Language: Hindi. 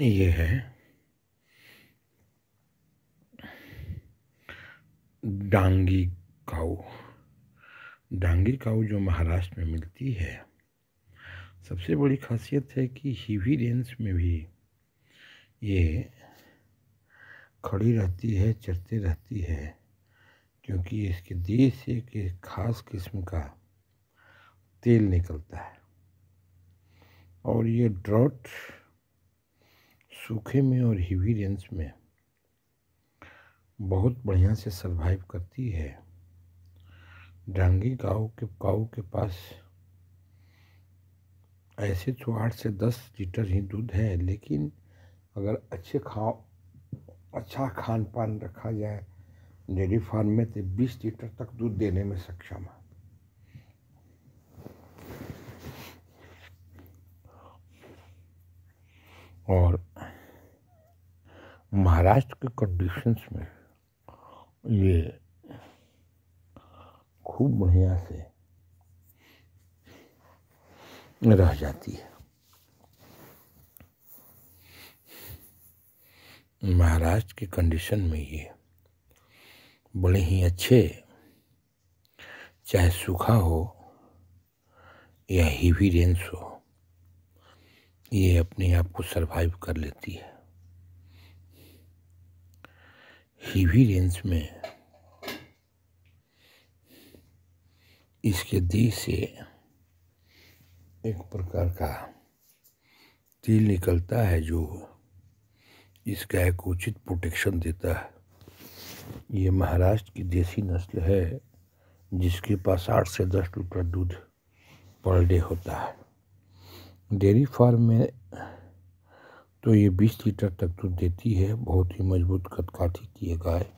ये है डांगी काऊ डांगी काऊ जो महाराष्ट्र में मिलती है सबसे बड़ी खासियत है कि हीवी रेंज में भी ये खड़ी रहती है चरते रहती है क्योंकि इसके देश से एक ख़ास किस्म का तेल निकलता है और ये ड्रॉट सूखे में और हीवी रेंज में बहुत बढ़िया से सर्वाइव करती है डांगी गाँव के काऊ के पास ऐसे तो आठ से दस लीटर ही दूध है लेकिन अगर अच्छे खाओ अच्छा खान पान रखा जाए डेयरी फार्म में तो बीस लीटर तक दूध देने में सक्षम है और महाराष्ट्र के कंडीशंस में ये खूब बढ़िया से रह जाती है महाराष्ट्र की कंडीशन में ये बड़े ही अच्छे चाहे सूखा हो या हीवी रेंस हो ये अपने आप को सरवाइव कर लेती है की भी रेंज में इसके दी से एक प्रकार का तेल निकलता है जो इस गाय को उचित प्रोटेक्शन देता है ये महाराष्ट्र की देसी नस्ल है जिसके पास आठ से दस लीटर दूध पर डे होता है डेयरी फार्म में तो ये बीस लीटर तक दूध देती है बहुत ही मजबूत कदकाठी की है गाय